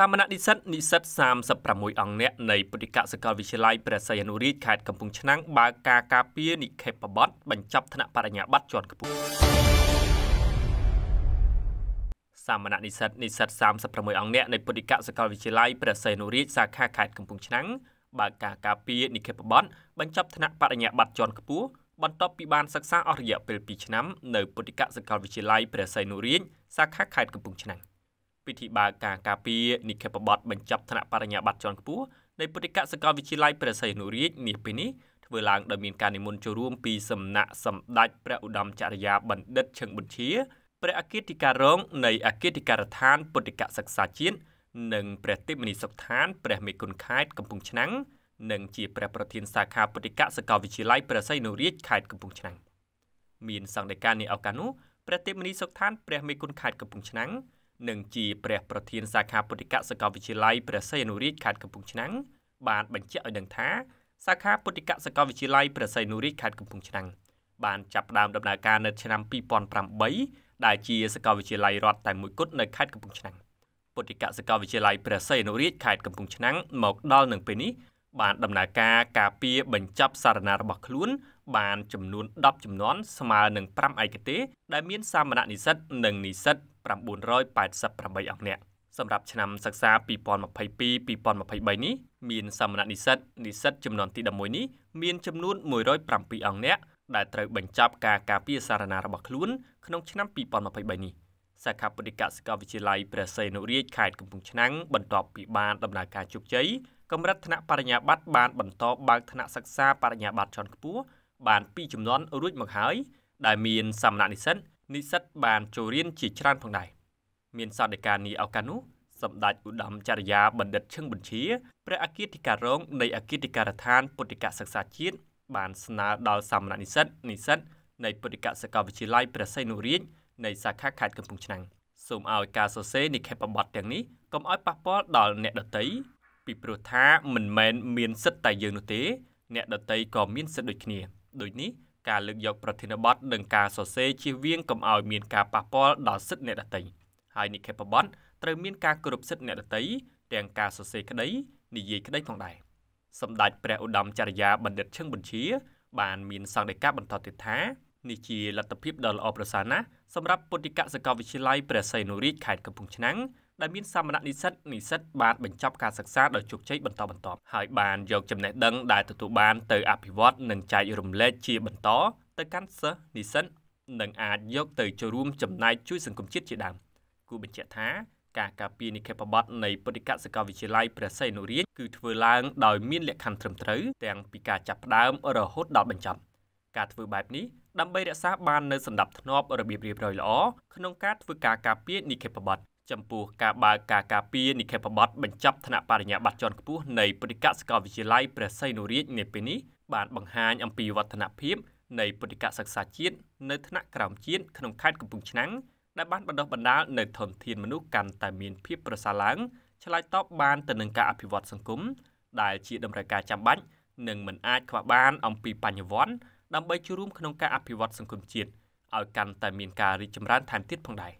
សាមណនិស្សិតនិស្សិត36អង្គនាក់នៃពុទ្ធិកសាកលវិទ្យាល័យព្រះសីហនុរាជខេត្តកំពង់ឆ្នាំងបើកការការពារនិក្ខេបបទបញ្ចប់ថ្នាក់បរិញ្ញាបត្រជាន់ខ្ពស់សាមណនិស្សិតនិស្សិត36អង្គនាក់នៃពុទ្ធិកសាកលវិទ្យាល័យព្រះសីហនុរាជសាខាខេត្តកំពង់ឆ្នាំងបើកការការពារនិក្ខេបបទបញ្ចប់ថ្នាក់បរិញ្ញាបត្រជាន់ខ្ពស់បន្ទាប់ពីបានសិក្សាអស់រយៈពេល2ឆ្នាំនៅពុទ្ធិកសាកលវិទ្យាល័យព្រះសីហនុរាជសាខាខេត្តកំពង់ឆ្នាំងពិធីបើកការការពារនិក្ខេបបទបញ្ចប់ថ្នាក់បរិញ្ញាបត្រជាន់ខ្ពស់នៃពុទ្ធិកសាកលវិទ្យាល័យព្រះសីហនុរាជនេះពេលនេះធ្វើឡើងដោយមានការនិមន្តចូលរួមពីសំណាក់សម្ដេចព្រះឧត្តមចរិយាបណ្ឌិតឈឹងប៊ុនឈាព្រះអគ្គិធិការរង នៃអគ្គិធិការដ្ឋានពុទ្ធិកសិក្សាជាតិនិងព្រះទេពមនីសុខឋានព្រះមេគុណខេត្តកំពង់ឆ្នាំងនិងជាព្រះប្រធានសាខាពុទ្ធិកសាកលវិទ្យាល័យព្រះសីហនុរាជខេត្តកំពង់ឆ្នាំងមានសង្កេតការណ៍នេះឱកាសនោះព្រះទេពមនីសុខឋានព្រះមេគុណខេត្តកំពង់ឆ្នាំងនិងជាព្រះប្រធានសាខាពុទ្ធិកសាកលវិទ្យាល័យព្រះសីហនុរាជខេត្តកំពង់ឆ្នាំងបានបញ្ជាក់ឲ្យដឹងថាសាខាពុទ្ធិកសាកលវិទ្យាល័យព្រះសីហនុរាជខេត្តកំពង់ឆ្នាំងបានចាប់ផ្ដើមដំណើរការនៅឆ្នាំ2008ដែលជាសាកលវិទ្យាល័យរដ្ឋតែមួយគត់នៅខេត្តកំពង់ឆ្នាំងពុទ្ធិកសាកលវិទ្យាល័យព្រះសីហនុរាជខេត្តកំពង់ឆ្នាំងមកដល់នឹងពេលនេះបានដំណើរការការពារបញ្ចប់សារណារបស់ខ្លួនបានចំនួន10ចំនួនស្មើនឹង5ឯកទេសដែលមានសាមណនិស្សិតនិងនិស្សិត988អង្គនាក់សម្រាប់ឆ្នាំសិក្សា2022-2023នេះមានសាមណនិស្សិតនិស្សិតចំនួនទី11នេះមានចំនួន107អង្គនាក់ដែលត្រូវបញ្ចប់ការការពារសារណារបស់ខ្លួន ក្នុងឆ្នាំ2023នេះសាខាបតិកសកលវិទ្យាល័យព្រះសីហនុរាជខេត្តកំពង់ឆ្នាំងបន្ទាប់ពីបានដំណើរការជោគជ័យកម្រិតថ្នាក់បរិញ្ញាបត្របានបន្តបើកថ្នាក់សិក្សាបរិញ្ញាបត្រជាន់ខ្ពស់បាន2ចំនួនរួចមកហើយដែលមានសាមណនិស្សិតនិស្សិតបានចូលរៀនជាច្រើន ផងដែរមានសាស្ត្រាចារ្យនីឱកានោះសម្ដេចឧត្តមចរិយាបណ្ឌិតឈឹងបញ្ជាព្រះអគ្គតិការរងនៃអគ្គតិការដ្ឋានពុទ្ធិកសិក្សាជាតិបានស្នើដល់សាមណនិស្សិតនិស្សិតនៃពុទ្ធិកសាកលវិទ្យាល័យព្រះសីហនុរាជនៃសាខាខេត្តកំពង់ឆ្នាំងសូមឲ្យការសរសេរនិក្ខេបបទទាំងនេះកុំឲ្យប៉ះពាល់ដល់អ្នកដទៃពីព្រោះថាមិនមែនមានសិទ្ធិតែយើងនោះទេ អ្នកដទៃក៏មាន សិទ្ធិដូចគ្នា ដូចនេះការលើកយកប្រធានបទនិងការសរសេរជៀសវាងកុំឲ្យ មានការប៉ះពាល់ដល់សិទ្ធិអ្នកដទៃហើយនិក្ខេបបទត្រូវមានការគោរពសិទ្ធិអ្នកដទៃទាំងការសរសេរក្តីនិយាយក្តីផងដែរសម្ដេចព្រះឧត្តមចរិយាបណ្ឌិតឈឹងប៊ុនជាបាន មានសង្កេតការបន្តទៀតថានេះជាលទ្ធភាពដ៏ល្អប្រសើរណាស់សម្រាប់ពុទ្ធិកសិកវិទ្យាល័យព្រះសីនុរាជខេត្តកំពង់ឆ្នាំងដែលមានសមណនិស្សិតនិស្សិតបានបញ្ចប់ការសិក្សាដោយជោគជ័យបន្តបន្ទាប់ហើយបានយកចំណេះដឹងដែលទទួលបានទៅអភិវឌ្ឍនិងចែករំលែកជាបន្តទៅកាន់សិស្សនិស្សិតនិងអាចយកទៅចូលរួមចំណែកជួយសង្គមជាតិជាដើមគូបញ្ជាក់ថាការការពារនិក្ខេបបទនៃពុទ្ធិកសាកលវិទ្យាល័យព្រះសីហនុរាជគឺធ្វើឡើងដោយមានលក្ខខណ្ឌត្រឹមត្រូវទាំងពីការចាប់ផ្ដើម រហូតដល់បញ្ចប់ការធ្វើបែបនេះដើម្បីរក្សាបាននូវសម្ដាប់ធ្នាប់របៀបរៀបរយល្អក្នុងការធ្វើការការពារនិក្ខេបបទចំពោះការបើកការការពារនិក្ខេបបទបញ្ចប់ថ្នាក់បរិញ្ញាបត្រជាន់ខ្ពស់នៃព្រឹត្តិការណ៍សាកលវិទ្យាល័យព្រះសីហនុរាជនាពេលនេះបានបង្ហាញអំពីវឌ្ឍនភាពនៃព្រឹត្តិការណ៍សិក្សាជាតិនៅថ្នាក់ក្រោមជាតិក្នុងខេត្តកំពង់ឆ្នាំងដែលបានបណ្ដុះបណ្ដាលនៅធនធានមនុស្សកាន់តែមានភាពប្រសើរឡើងឆ្លើយតបបានទៅនឹងការអភិវឌ្ឍសង្គមដែលជាតម្រូវការចាំបាច់និងមិនអាចខ្វះបានអំពីបញ្ញវន្តដើម្បីចូលរួមក្នុងការអភិវឌ្ឍសង្គមជាតិឲ្យកាន់តែមានការរីកចម្រើនថែមទៀតផងដែរ